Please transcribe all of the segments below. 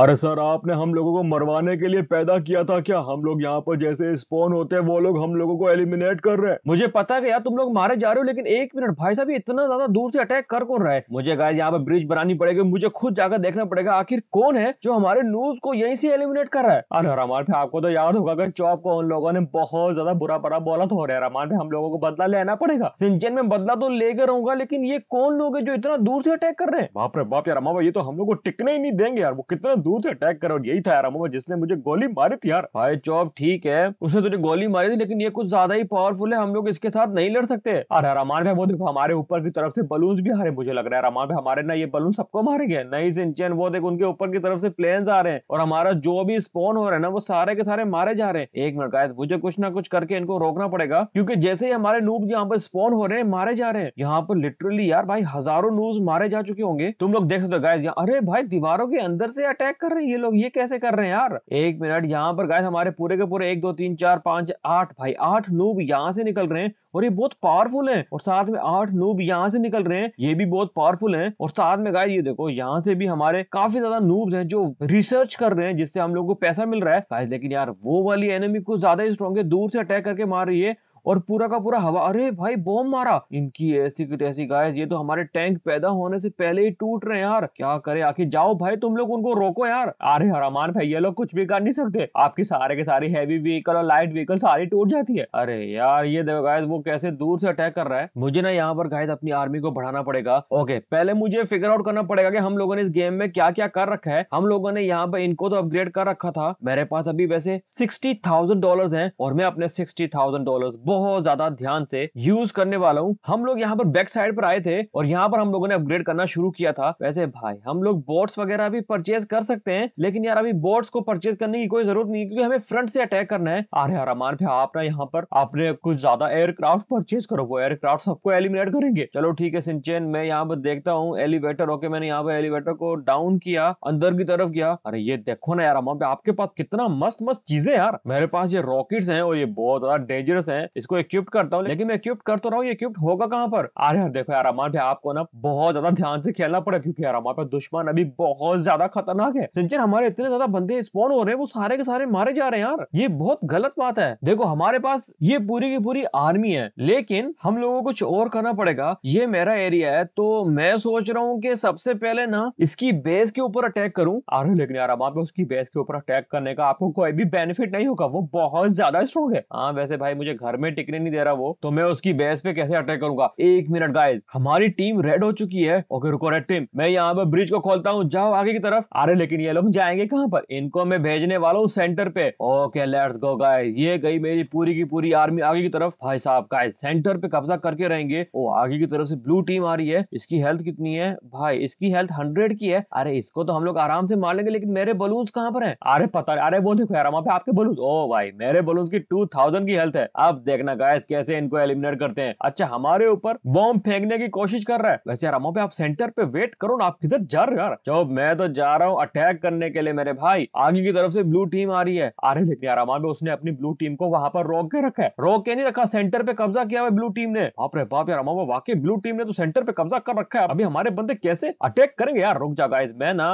अरे सर आपने हम लोगों को मरवाने के लिए पैदा किया था क्या हम लोग यहाँ पर जैसे स्पॉन होते हैं वो लोग हम लोगों को एलिमिनेट कर रहे हैं मुझे पता है यार तुम लोग मारे जा रहे हो लेकिन एक मिनट भाई साहब इतना ज्यादा दूर से अटैक कर कौन रहा है मुझे गाय यहाँ पर ब्रिज बनानी पड़ेगी मुझे खुद जाकर देखना पड़ेगा आखिर कौन है जो हमारे नूज को यही से एलिमिनेट कर रहा है अरे रमान पे आपको तो याद होगा अगर चौप को उन लोगों ने बहुत ज्यादा बुरा पड़ा बोला तो हो रहा है रमान पे हम लोगों को बदला लेना पड़ेगा सिंचन में बदला तो लेके रहूंगा लेकिन ये कौन लोग है जो इतना दूर से अटैक कर रहे हैं बाप रे बाप यार रमा ये तो हम लोग को टिकने ही नहीं देंगे यार वो कितना दूर से अटैक करा और यही था यार जिसने मुझे गोली मारी थी यार भाई चौब ठीक है उसने तुझे गोली मारी थी लेकिन ये कुछ ज्यादा ही पावरफुल है हम लोग इसके साथ नहीं लड़ सकते अरे रामान भाई वो देखो हमारे ऊपर की तरफ से बलून भी आ रहे मुझे लग रहा है रामान भाई हमारे ना ये बलून सबको मारेंगे नई सिंचन वो देखो उनके ऊपर की तरफ से प्लेन आ रहे हैं और हमारा जो भी स्पोन हो रहा है ना वो सारे के सारे मारे जा रहे हैं एक मिनट गायद मुझे कुछ ना कुछ करके इनको रोकना पड़ेगा क्योंकि जैसे ही हमारे नूब यहाँ पर स्पोन हो रहे हैं मारे जा रहे हैं यहाँ पर लिटरली यार भाई हजारों नूब मारे जा चुके होंगे तुम लोग देख सकते हो गायद अरे भाई दीवारों के अंदर से अटैक अटैक कर रहे हैं ये लोग ये कैसे कर रहे हैं यार एक मिनट यहाँ पर गाय हमारे पूरे के पूरे एक दो तीन चार पांच आठ भाई आठ नूब यहाँ से निकल रहे हैं और ये बहुत पावरफुल हैं और साथ में आठ नूब यहाँ से निकल रहे हैं ये भी बहुत पावरफुल हैं और साथ में गाय ये देखो यहाँ से भी हमारे काफी ज्यादा नूब हैं जो रिसर्च कर रहे हैं जिससे हम लोग को पैसा मिल रहा है लेकिन यार वो वाली एनिमी को ज्यादा ही स्ट्रॉन्ग है दूर से अटैक करके मार रही है और पूरा का पूरा हवा अरे भाई बॉम्ब मारा इनकी ऐसी ऐसी गाय ये तो हमारे टैंक पैदा होने से पहले ही टूट रहे हैं यार क्या करे आखिर जाओ भाई तुम लोग उनको रोको यार अरे हरामान भाई ये लोग कुछ भी कर नहीं सकते आपकी सारे के सारे हैवी व्हीकल और लाइट व्हीकल सारी टूट जाती है अरे यार ये देखो गाय वो कैसे दूर से अटैक कर रहा है मुझे ना यहाँ पर गाइस अपनी आर्मी को बढ़ाना पड़ेगा ओके पहले मुझे फिगर आउट करना पड़ेगा की हम लोगों ने इस गेम में क्या क्या कर रखा है हम लोगों ने यहाँ पर इनको तो अपग्रेड कर रखा था मेरे पास अभी वैसे सिक्सटी थाउजेंड डॉलर है और मैं अपने सिक्सटी थाउजेंड डॉलर बहुत ज्यादा ध्यान से यूज करने वाला हूँ हम लोग यहाँ पर बैक साइड पर आए थे और यहाँ पर हम लोगों ने अपग्रेड करना शुरू किया था वैसे भाई हम लोग बोट्स वगैरह भी परचेज कर सकते हैं लेकिन यार अभी बोट्स को परचेज करने की कोई जरूरत नहीं क्योंकि हमें फ्रंट से अटैक करना है अरे यार अमान भाई आप ना यहाँ पर आपने कुछ ज्यादा एयरक्राफ्ट परचेज करो वो एयरक्राफ्ट सबको एलिमिनेट करेंगे चलो ठीक है सिंचेन मैं यहाँ पर देखता हूँ एलिवेटर ओके मैंने यहाँ पर एलिवेटर को डाउन किया अंदर की तरफ गया अरे ये देखो ना यार अमान भाई आपके पास कितना मस्त मस्त चीजें यार मेरे पास ये रॉकेट्स हैं और ये बहुत ज्यादा डेंजरस हैं इसको इक्विप्ट करता हूँ लेकिन मैं इक्विप्ट कर तो रहा हूँ ये इक्विप्ट होगा कहाँ पर अरे यार देखो यार अमान भाई आपको ना बहुत ज्यादा ध्यान से खेलना पड़ेगा क्योंकि यार हमारे पास दुश्मन अभी बहुत ज्यादा खतरनाक है सिंचर हमारे इतने ज्यादा बंदे स्पॉन हो रहे हैं वो सारे के सारे मारे जा रहे हैं यार ये बहुत गलत बात है देखो हमारे पास ये पूरी की पूरी आर्मी है लेकिन हम लोगों को कुछ और करना पड़ेगा ये मेरा एरिया है तो मैं सोच रहा हूँ कि सबसे पहले ना इसकी बेस के ऊपर अटैक करूं अरे लेकिन यार हमारे उसकी बेस के ऊपर अटैक करने का आपको कोई भी बेनिफिट नहीं होगा वो बहुत ज्यादा स्ट्रॉन्ग है हाँ वैसे भाई मुझे घर में हमें टिकने नहीं दे रहा वो तो मैं उसकी बेस पे कैसे अटैक करूंगा एक मिनट गाइज हमारी टीम रेड हो चुकी है ओके रुको रेड टीम मैं यहाँ पर ब्रिज को खोलता हूँ जाओ आगे की तरफ अरे लेकिन ये लोग जाएंगे कहाँ पर इनको मैं भेजने वाला हूँ सेंटर पे ओके लेट्स गो गाइज ये गई मेरी पूरी की पूरी आर्मी आगे की तरफ भाई साहब गाइज सेंटर पे कब्जा करके रहेंगे ओ आगे की तरफ से ब्लू टीम आ रही है इसकी हेल्थ कितनी है भाई इसकी हेल्थ हंड्रेड की है अरे इसको तो हम लोग आराम से मार लेंगे लेकिन मेरे बलून कहाँ पर है अरे पता अरे वो देखो यार पे आपके बलून ओ भाई मेरे बलून की टू की हेल्थ है अब देख देखना गायस कैसे इनको एलिमिनेट करते हैं अच्छा हमारे ऊपर बॉम्ब फेंकने की कोशिश कर रहा है वैसे यार पे आप सेंटर पे वेट करो ना आप किधर जा रहे यार चलो मैं तो जा रहा हूँ अटैक करने के लिए मेरे भाई आगे की तरफ से ब्लू टीम आ रही है आ अरे लेकिन यार पे उसने अपनी ब्लू टीम को वहां पर रोक के रखा है रोक के नहीं रखा सेंटर पे कब्जा किया ब्लू टीम ने बाप रे बाप यार वाकई ब्लू टीम ने तो सेंटर पे कब्जा कर रखा है अभी हमारे बंदे कैसे अटैक करेंगे यार रुक जा गाइस मैं ना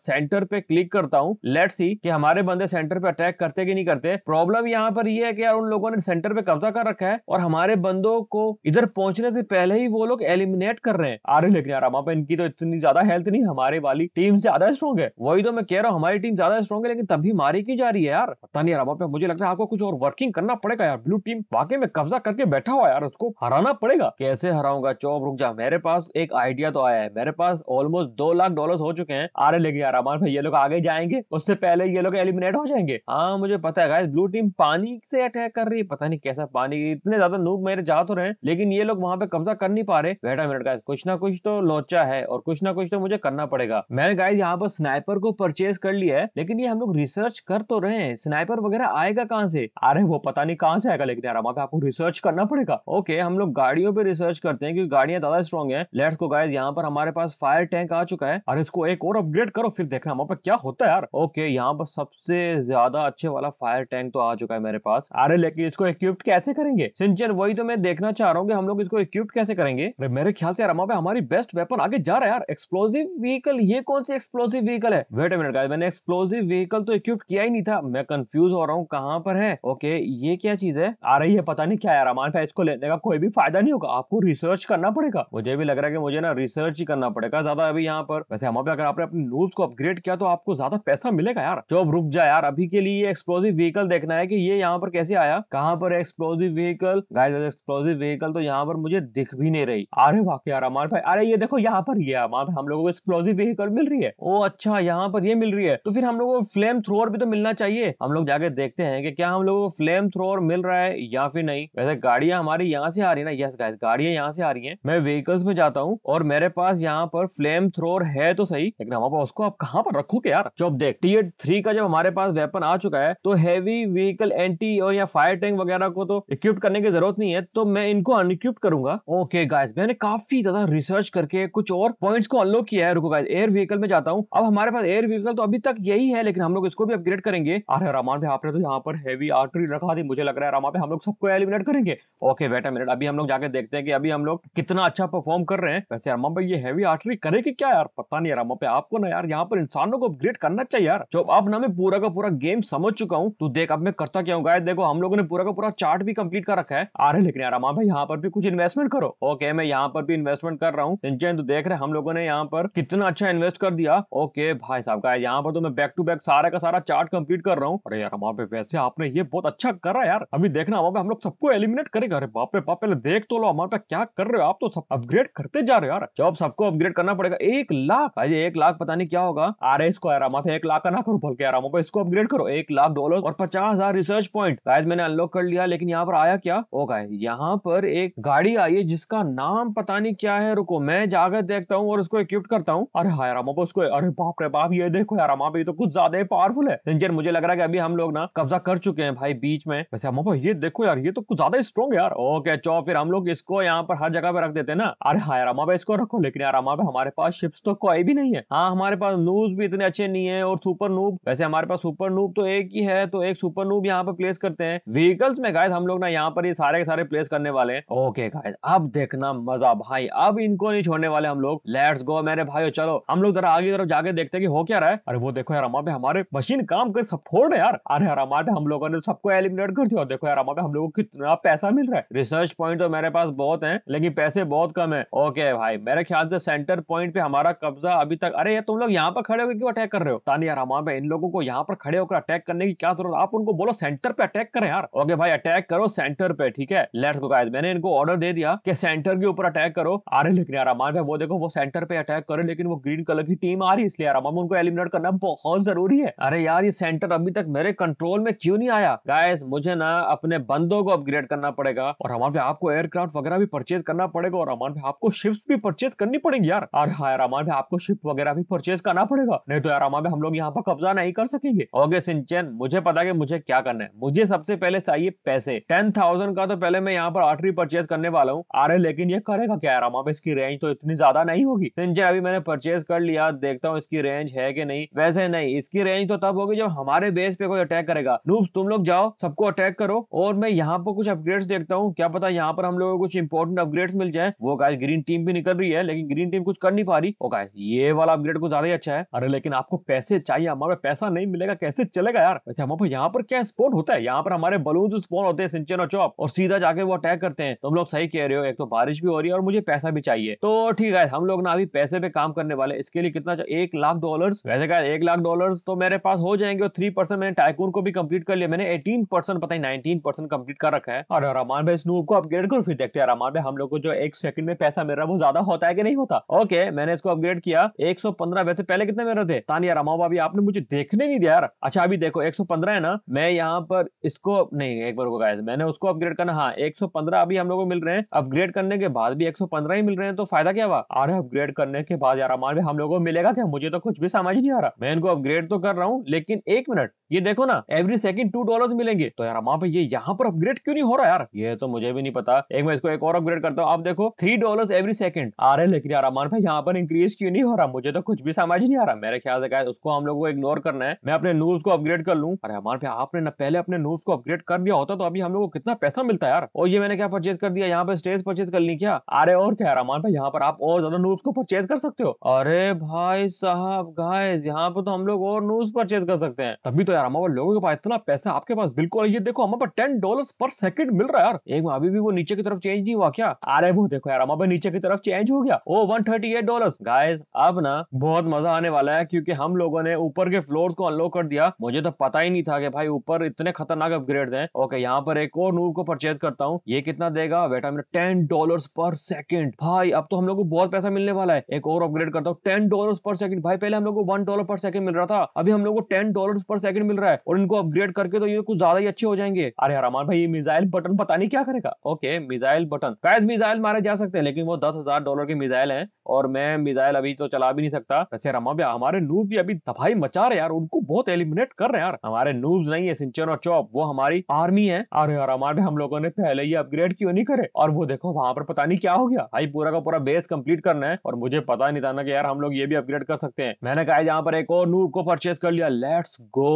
सेंटर पे क्लिक करता हूँ लेट सी कि हमारे बंदे सेंटर पे अटैक करते कि नहीं करते प्रॉब्लम यहाँ पर ये यह है कि यार उन लोगों ने सेंटर पे कब्जा कर रखा है और हमारे बंदों को इधर पहुंचने से पहले ही वो लोग एलिमिनेट कर रहे हैं आर्य लेकिन यार वहां पर इनकी तो इतनी ज्यादा हेल्थ नहीं हमारे वाली टीम ज्यादा स्ट्रॉन्ग है वही तो मैं कह रहा हूँ हमारी टीम ज्यादा स्ट्रॉन्ग है लेकिन भी मारी क्यों जा रही है यार पता नहीं यार पे मुझे लगता है आपको कुछ और वर्किंग करना पड़ेगा यार ब्लू टीम वाकई में कब्जा करके बैठा हुआ यार उसको हराना पड़ेगा कैसे हराऊंगा चौब रुक जा मेरे पास एक आइडिया तो आया है मेरे पास ऑलमोस्ट दो लाख डॉलर हो चुके हैं रहे लेकिन यार अमान ये लोग आगे जाएंगे उससे पहले ये लोग एलिमिनेट हो जाएंगे हाँ मुझे पता है ब्लू टीम पानी से अटैक कर रही है पता नहीं कैसा था पानी इतने ज्यादा नूब मेरे जा तो रहे लेकिन ये लोग वहां पे कब्जा कर नहीं पा रहे वेट मिनट का कुछ ना कुछ तो लोचा है और कुछ ना कुछ तो मुझे करना पड़ेगा मैंने गाइज यहाँ पर स्नाइपर को परचेज कर लिया है लेकिन ये हम लोग रिसर्च कर तो रहे हैं स्नाइपर वगैरह आएगा कहाँ से आ रहे वो पता नहीं कहाँ से आएगा लेकिन यार वहाँ पे आपको रिसर्च करना पड़ेगा ओके हम लोग गाड़ियों पे रिसर्च करते हैं क्योंकि गाड़ियां ज्यादा स्ट्रॉन्ग है लेट्स को गाइज यहाँ पर हमारे पास फायर टैंक आ चुका है और इसको एक और अपग्रेड करो फिर देखना वहाँ पर क्या होता है यार ओके यहाँ पर सबसे ज्यादा अच्छे वाला फायर टैंक तो आ चुका है मेरे पास अरे लेकिन इसको इक्विप कैसे करेंगे सिंचन वही तो मैं देखना चाह रहा हूँ कि हम लोग इसको इक्विप कैसे करेंगे मेरे ख्याल से यार पे हमारी बेस्ट वेपन आगे जा रहा है यार एक्सप्लोजिव व्हीकल ये कौन सी एक्सप्लोजिव व्हीकल है वेट मिनट गाइस मैंने एक्सप्लोजिव व्हीकल तो इक्विप किया ही नहीं था मैं कंफ्यूज हो रहा हूँ कहाँ पर है ओके ये क्या चीज है आ रही है पता नहीं क्या यार अरमान फैज को लेने का कोई भी फायदा नहीं होगा आपको रिसर्च करना पड़ेगा मुझे भी लग रहा है कि मुझे ना रिसर्च ही करना पड़ेगा ज्यादा अभी यहाँ पर वैसे हम अगर आपने अपने नूल्स को अपग्रेड किया तो आपको ज्यादा पैसा मिलेगा यार जो रुक जाए यार अभी के लिए एक्सप्लोजिव व्हीकल देखना है की ये यहाँ पर कैसे आया कहाँ पर है explosive vehicle guys explosive vehicle तो यहाँ पर मुझे दिख भी नहीं रही अरे वाक यार अमान भाई अरे ये देखो यहाँ पर ये अमान हम लोगों को एक्सप्लोजिव व्हीकल मिल रही है ओ अच्छा यहाँ पर ये मिल रही है तो फिर हम लोग को फ्लेम थ्रोअर भी तो मिलना चाहिए हम लोग जाके देखते हैं की क्या हम लोगों को फ्लेम थ्रोअर मिल रहा है या फिर नहीं वैसे गाड़िया हमारी यहाँ से आ रही है ना यस गाइस गाड़ियां यहाँ से आ रही है मैं व्हीकल्स में जाता हूँ और मेरे पास यहाँ पर फ्लेम थ्रोअर है तो सही लेकिन हमारे उसको आप कहाँ पर रखोगे यार जो देख थ्री का जब हमारे पास वेपन आ चुका है तो हैवी व्हीकल एंटी और या फायर टैंक वगैरह को को तो इक्विप करने की जरूरत नहीं है तो मैं इनको अनइक्विप करूंगा ओके okay, गाइज मैंने काफी ज्यादा रिसर्च करके कुछ और पॉइंट्स को अनलॉक किया है रुको गाइज एयर व्हीकल में जाता हूँ अब हमारे पास एयर व्हीकल तो अभी तक यही है लेकिन हम लोग इसको भी अपग्रेड करेंगे अरे रामान भाई आपने तो यहाँ पर हैवी आर्टरी रखा थी मुझे लग रहा है रामा पे हम लोग सबको एलिमिनेट करेंगे ओके बेटा मिनट अभी हम लोग जाके देखते हैं कि अभी हम लोग कितना अच्छा परफॉर्म कर रहे हैं वैसे रामा भाई ये हैवी आर्टरी करेगी क्या यार पता नहीं रामा पे आपको ना यार यहाँ पर इंसानों को अपग्रेड करना चाहिए यार जो अब ना मैं पूरा का पूरा गेम समझ चुका हूँ तो देख अब मैं करता क्या हूँ गाय देखो हम लोगों ने पूरा का पूरा चार पार्ट भी कंप्लीट कर रखा है आ रहे लेकिन यार भाई यहाँ पर भी कुछ इन्वेस्टमेंट करो ओके मैं यहाँ पर भी इन्वेस्टमेंट कर रहा हूँ तो देख रहे हम लोगों ने यहाँ पर कितना अच्छा इन्वेस्ट कर दिया ओके भाई साहब का यहाँ पर तो मैं बैक टू बैक सारा का सारा चार्ट कम्प्लीट कर रहा हूँ अरे यार हमारे पे वैसे आपने ये बहुत अच्छा कर करा यार अभी देखना हमारे हम लोग सबको एलिमिनेट करेगा अरे बापे बापे देख तो लो हमारे पे क्या कर रहे हो आप तो सब अपग्रेड करते जा रहे हो यार जब सबको अपग्रेड करना पड़ेगा एक लाख अजय एक लाख पता नहीं क्या होगा अरे इसको यार हमारे एक लाख का ना करो भल के यार इसको अपग्रेड करो एक लाख डॉलर और पचास हजार रिसर्च पॉइंट मैंने अनलॉक कर लिया लेकिन लेकिन यहाँ पर आया क्या होगा यहाँ पर एक गाड़ी आई है जिसका नाम पता नहीं क्या है रुको मैं जाकर देखता हूँ और उसको इक्विप्ट करता हूँ अरे हाँ यार उसको अरे बाप रे बाप ये देखो यार आप ये तो कुछ ज्यादा ही पावरफुल है सिंचर मुझे लग रहा है कि अभी हम लोग ना कब्जा कर चुके हैं भाई बीच में वैसे हम ये देखो यार ये तो कुछ ज्यादा स्ट्रॉन्ग यार ओके चो फिर हम लोग इसको यहाँ पर हर जगह पे रख देते हैं ना अरे हाँ यार अमाबा इसको रखो लेकिन यार अमाबा हमारे पास शिप्स तो कोई भी नहीं है हाँ हमारे पास नूज भी इतने अच्छे नहीं है और सुपर नूब वैसे हमारे पास सुपर नूब तो एक ही है तो एक सुपर नूब यहाँ पर प्लेस करते हैं व्हीकल्स में गाय हम लोग ना यहाँ पर ये सारे के सारे प्लेस करने वाले हैं ओके गाइस अब देखना मजा भाई अब इनको नहीं छोड़ने वाले हम लोग लेट्स गो मेरे भाई चलो हम लोग जरा आगे तरफ जाके देखते हैं कि हो क्या रहा है अरे वो देखो यार हमारे हमारे मशीन काम कर सब फोड़ है यार अरे यार हमारे हम लोगों ने सबको एलिमिनेट कर दिया देखो यार हमारे हम लोग को कितना पैसा मिल रहा है रिसर्च पॉइंट तो मेरे पास बहुत है लेकिन पैसे बहुत कम है ओके भाई मेरे ख्याल से सेंटर पॉइंट पे हमारा कब्जा अभी तक अरे यार तुम लोग यहाँ पर खड़े होकर क्यों अटैक कर रहे हो तानी यार हमारे इन लोगों को यहाँ पर खड़े होकर अटैक करने की क्या जरूरत आप उनको बोलो सेंटर पे अटैक करें यार ओके भाई अटैक अटैक करो सेंटर पे ठीक है लेट्स गो गाइस मैंने इनको ऑर्डर दे दिया कि सेंटर के ऊपर अटैक करो आ रहे लेकिन यार आरामान भाई वो देखो वो सेंटर पे अटैक कर रहे लेकिन वो ग्रीन कलर की टीम आ रही इसलिए यार आरामान उनको एलिमिनेट करना बहुत जरूरी है अरे यार ये सेंटर अभी तक मेरे कंट्रोल में क्यों नहीं आया गाइस मुझे ना अपने बंदों को अपग्रेड करना पड़ेगा और हमारे भाई आपको एयरक्राफ्ट वगैरह भी परचेज करना पड़ेगा और हमारे भाई आपको शिप्स भी परचेज करनी पड़ेगी यार और हाँ यार हमारे भाई आपको शिप वगैरह भी परचेज करना पड़ेगा नहीं तो यार भाई हम लोग यहाँ पर कब्जा नहीं कर सकेंगे ओके सिंचन मुझे पता कि मुझे क्या करना है मुझे सबसे पहले चाहिए पैसे से टेन थाउजेंड का तो पहले मैं यहाँ पर आर्टरी परचेज करने वाला हूँ अरे लेकिन ये करेगा क्या आराम आप इसकी रेंज तो इतनी ज्यादा नहीं होगी तो सिंचर अभी मैंने परचेज कर लिया देखता हूँ इसकी रेंज है कि नहीं वैसे नहीं इसकी रेंज तो तब होगी जब हमारे बेस पे कोई अटैक करेगा नूब्स तुम लोग जाओ सबको अटैक करो और मैं यहाँ पर कुछ अपग्रेड्स देखता हूँ क्या पता यहाँ पर हम लोग को कुछ इंपोर्टेंट अपग्रेड्स मिल जाए वो गाइस ग्रीन टीम भी निकल रही है लेकिन ग्रीन टीम कुछ कर नहीं पा रही ये वाला अपग्रेड को ज्यादा ही अच्छा है अरे लेकिन आपको पैसे चाहिए हमारे पैसा नहीं मिलेगा कैसे चलेगा यार वैसे हमारे यहाँ पर क्या स्पोर्ट होता है यहाँ पर हमारे बलून स्पोर्ट होते हैं हैं सिंचन और चौप और सीधा जाके वो अटैक करते हैं तुम लोग सही कह रहे हो एक तो बारिश भी हो रही है और मुझे पैसा भी चाहिए तो ठीक है हम लोग ना अभी पैसे पे काम करने वाले इसके लिए कितना एक लाख डॉलर वैसे कहा एक लाख डॉलर तो मेरे पास हो जाएंगे और थ्री परसेंट मैंने टाइकून को भी कम्प्लीट कर लिया मैंने एटीन परसेंट पता ही नाइनटीन परसेंट कंप्लीट कर रखा है और रमान भाई स्नूप को अपग्रेड करो फिर देखते हैं रमान भाई हम लोग को जो एक सेकंड में पैसा मिल रहा है वो ज्यादा होता है कि नहीं होता ओके मैंने इसको अपग्रेड किया एक वैसे पहले कितने मेरे थे तानिया रमाओ भाभी आपने मुझे देखने नहीं दिया यार अच्छा अभी देखो एक है ना मैं यहाँ पर इसको नहीं एक बार गाइस मैंने उसको अपग्रेड करना हाँ 115 अभी हम लोग को मिल रहे हैं अपग्रेड करने के बाद भी 115 ही मिल रहे हैं तो फायदा क्या हुआ अरे अपग्रेड करने के बाद यार हमारे हम लोग को मिलेगा क्या मुझे तो कुछ भी समझ नहीं आ रहा मैं इनको अपग्रेड तो कर रहा हूँ लेकिन एक मिनट ये देखो ना एवरी सेकंड टू डॉलर मिलेंगे तो यार वहाँ पे ये यहाँ पर अपग्रेड क्यों नहीं हो रहा यार ये तो मुझे भी नहीं पता एक मैं इसको एक और अपग्रेड करता हूँ आप देखो थ्री डॉलर एवरी सेकंड आ रहे लेकिन यार पे यहाँ पर इंक्रीज क्यों नहीं हो रहा मुझे तो कुछ भी समझ नहीं आ रहा मेरे ख्याल से उसको हम लोग को इग्नोर करना है मैं अपने नूब को अपग्रेड कर लूँ अरे हमारे पे आपने ना पहले अपने नूब को अपग्रेड कर दिया होता तो अभी हम लोग को कितना पैसा मिलता है यार और ये मैंने क्या परचेज कर दिया यहाँ पे स्टेज परचेज कर ली क्या अरे और क्या रमान भाई यहाँ पर आप और ज्यादा नूब को परचेज कर सकते हो अरे भाई साहब गाइस यहाँ पर तो हम लोग और नूज परचेज कर सकते हैं तभी तो यार हमारे लोगों के पास इतना पैसा आपके पास बिल्कुल ये देखो हमारे पास टेन डॉलर पर सेकंड मिल रहा है यार एक अभी भी वो नीचे की तरफ चेंज नहीं हुआ क्या अरे वो देखो यार हमारे नीचे की तरफ चेंज हो गया oh one thirty eight dollar guys अब ना बहुत मजा आने वाला है क्योंकि हम लोगों ने ऊपर के फ्लोर को अनलॉक कर दिया मुझे तो पता ही नहीं था कि भाई ऊपर इतने खतरनाक अपग्रेड है ओके यहाँ पर एक और नूर को परचेज करता हूँ ये कितना देगा वेट आई टेन डॉलर पर सेकेंड भाई अब तो हम लोग को बहुत पैसा मिलने वाला है एक और अपग्रेड करता हूँ टेन डॉलर पर सेकंड भाई पहले हम लोग को वन डॉलर पर सेकंड मिल रहा था अभी हम लोग को टेन डॉलर पर सेकंड मिल रहा है और इनको अपग्रेड करके तो ये कुछ ज्यादा ही अच्छे हो जाएंगे अरे हरामान भाई ये मिसाइल बटन पता नहीं क्या करेगा ओके मिजाइल बटन कैज मिजाइल मारे जा सकते हैं लेकिन वो दस हजार डॉलर के मिजाइल है और मैं मिजाइल अभी तो चला भी नहीं सकता वैसे रमा भी हमारे नूब भी अभी तबाही मचा रहे यार उनको बहुत एलिमिनेट कर रहे हैं यार हमारे नूब नहीं है सिंचन और चौप वो हमारी आर्मी है अरे यार हमारे हम लोगों ने पहले ही अपग्रेड क्यों नहीं करे और वो देखो वहां पर पता नहीं क्या हो गया भाई पूरा का पूरा बेस कंप्लीट करना है और मुझे पता नहीं था ना कि यार हम लोग ये भी अपग्रेड कर सकते हैं मैंने कहा यहाँ पर एक और नूब को परचेज कर लिया लेट्स गो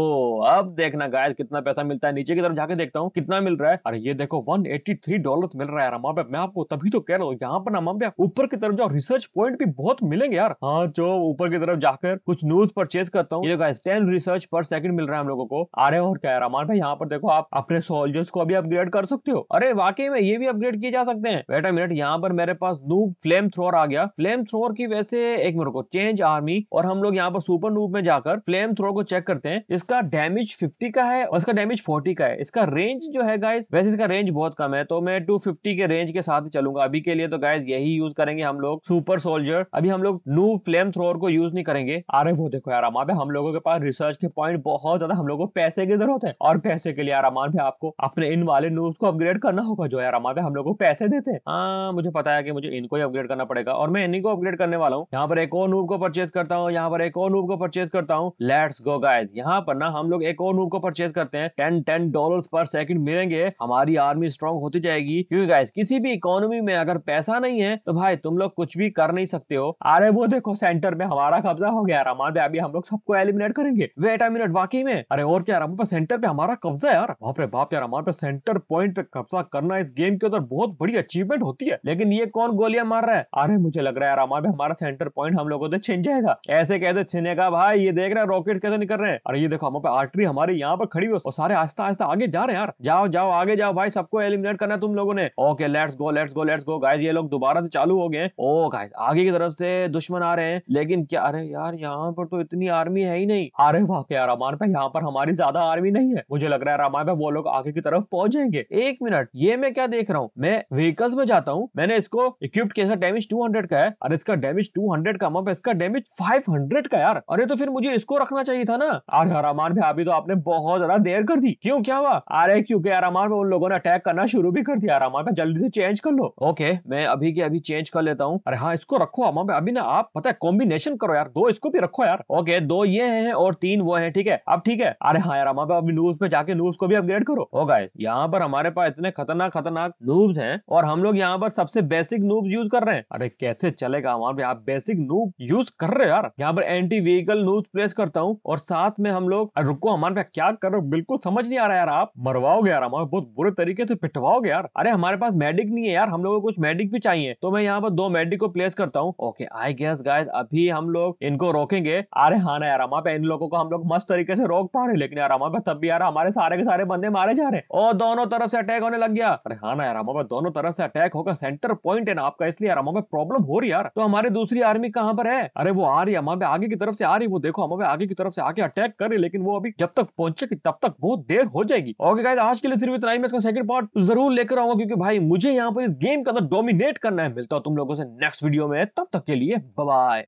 अब देखना गाय कितना पैसा मिलता है नीचे की तरफ जाके देखता हूँ कितना मिल रहा है अरे ये देखो वन डॉलर मिल रहा है यार पे मैं आपको तभी तो कह रहा हूँ यहाँ पर ना हमारे ऊपर की तरफ जाओ रिसर्च पॉइंट भी बहुत मिलेंगे यार हाँ जो ऊपर की तरफ जाकर कुछ नूज परचेज करता हूँ टेन रिसर्च पर सेकंड मिल रहा है हम लोगों को अरे और क्या यार हमारे यहाँ पर देखो आप अपने सोल्जर्स इसको अभी अपग्रेड कर सकते हो अरे वाकई में ये भी अपग्रेड किए जा सकते हैं बेटा मिनट यहाँ पर मेरे पास नूब फ्लेम थ्रोर आ गया फ्लेम थ्रोर की वैसे एक मेरे को चेंज आर्मी और हम लोग यहाँ पर सुपर नूब में जाकर फ्लेम थ्रोर को चेक करते हैं इसका डैमेज फिफ्टी का है और इसका डैमेज फोर्टी का है इसका रेंज जो है गाइज वैसे इसका रेंज बहुत कम है तो मैं टू के रेंज के साथ चलूंगा अभी के लिए तो गाइज यही यूज करेंगे हम लोग सुपर सोल्जर अभी हम लोग नू फ्लेम थ्रोर को यूज नहीं करेंगे अरे वो देखो यार हम लोगों के पास रिसर्च के पॉइंट बहुत ज्यादा हम लोगों को पैसे की जरूरत है और पैसे के लिए आराम भी आपको आप अपने इन वाले नूब को अपग्रेड करना होगा जो यार हमारे हम लोग को पैसे देते हैं हाँ मुझे पता है कि मुझे इनको ही अपग्रेड करना पड़ेगा और मैं इन्हीं को अपग्रेड करने वाला हूँ यहाँ पर एक और नूब को परचेज करता हूँ यहाँ पर एक और नूब को परचेज करता हूँ लेट्स गो गाइस यहाँ पर ना हम लोग एक और नूब को परचेज करते हैं ten ten dollar per second मिलेंगे हमारी आर्मी स्ट्रॉन्ग होती जाएगी क्योंकि गाइस किसी भी इकोनॉमी में अगर पैसा नहीं है तो भाई तुम लोग कुछ भी कर नहीं सकते हो अरे वो देखो सेंटर में हमारा कब्जा हो गया हमारे अभी हम लोग सबको एलिमिनेट करेंगे वेट अ मिनट वाकई में अरे और क्या सेंटर पे हमारा कब्जा यार बाप रे बाप यार हमारे पे सेंटर पॉइंट पे कब्जा करना इस गेम के अंदर बहुत बड़ी अचीवमेंट होती है लेकिन ये कौन गोलियां मार रहा है अरे मुझे लग रहा है यार भी हमारा सेंटर पॉइंट हम लोगों से छिन जाएगा ऐसे कैसे छिनेगा भाई ये देख रहे हैं रॉकेट कैसे निकल रहे हैं अरे ये देखो हम पे आर्टरी हमारे यहाँ पर खड़ी हो सारे आस्ता आस्ता आगे जा रहे हैं यार जाओ जाओ आगे जाओ भाई सबको एलिमिनेट करना है तुम लोगों ने okay let's go let's go let's go guys ये लोग दोबारा से चालू हो गए ओ गाइज oh, आगे की तरफ से दुश्मन आ रहे हैं लेकिन क्या अरे यार यहाँ पर तो इतनी आर्मी है ही नहीं अरे वाह यार हमारे पे यहाँ पर हमारी ज्यादा आर्मी नहीं है मुझे लग रहा है हमारे पे वो लोग आगे की तरफ तरफ पहुंचेंगे एक मिनट ये मैं क्या देख रहा हूँ मैं व्हीकल्स में जाता हूँ मैंने इसको इक्विप्ट किया था डैमेज टू का है और इसका डैमेज टू का मैं इसका डैमेज फाइव का यार अरे तो फिर मुझे इसको रखना चाहिए था ना अरे हरामान भाई अभी तो आपने बहुत ज्यादा देर कर दी क्यों क्या हुआ अरे क्योंकि हरामान भाई उन लोगों ने अटैक करना शुरू भी कर दिया आराम भाई जल्दी से चेंज कर लो ओके मैं अभी के अभी चेंज कर लेता हूँ अरे हाँ इसको रखो हमारे पे अभी ना आप पता है कॉम्बिनेशन करो यार दो इसको भी रखो यार ओके दो ये है और तीन वो है ठीक है अब ठीक है अरे हाँ यार हमारे अभी नूज पे जाके नूज को भी अपग्रेड करो होगा गाइस यहाँ पर हमारे पास इतने खतरनाक खतरनाक नूब हैं और हम लोग यहाँ पर सबसे बेसिक नूब यूज कर रहे हैं अरे कैसे चलेगा हमारे पे आप बेसिक नूब यूज कर रहे हो यार यहाँ पर एंटी व्हीकल नूब प्लेस करता हूँ और साथ में हम लोग रुको हमारे पास क्या कर रहे हो बिल्कुल समझ नहीं आ रहा यार आप मरवाओगे यार हमारे बहुत बुरे तरीके से पिटवाओगे यार अरे हमारे पास मेडिक नहीं है यार हम लोग को कुछ मेडिक भी चाहिए तो मैं यहाँ पर दो मेडिक को प्लेस करता हूँ ओके आई गेस गाइस अभी हम लोग इनको रोकेंगे अरे हाँ ना यार हमारे इन लोगों को हम लोग मस्त तरीके से रोक पा रहे लेकिन यार हमारे तब भी यार हमारे सारे के सारे बंदे मारे जा रहे हैं और दोनों तरफ से अटैक होने लग गया अरे हाँ ना यार हमारे दोनों तरफ से अटैक होगा सेंटर पॉइंट है ना आपका इसलिए यार हमारे प्रॉब्लम हो रही यार तो हमारी दूसरी आर्मी कहाँ पर है अरे वो आ रही है हमारे आगे की तरफ से आ रही वो देखो हमारे आगे की तरफ से आके अटैक कर रही लेकिन वो अभी जब तक पहुंचेगी तब तक बहुत देर हो जाएगी ओके गाइस आज के लिए सिर्फ इतना ही मैं इसका सेकंड पार्ट जरूर लेकर आऊंगा क्योंकि भाई मुझे यहाँ पर इस गेम का अंदर डोमिनेट करना है मिलता हूँ तुम लोगों से नेक्स्ट वीडियो में तब तक के लिए बाय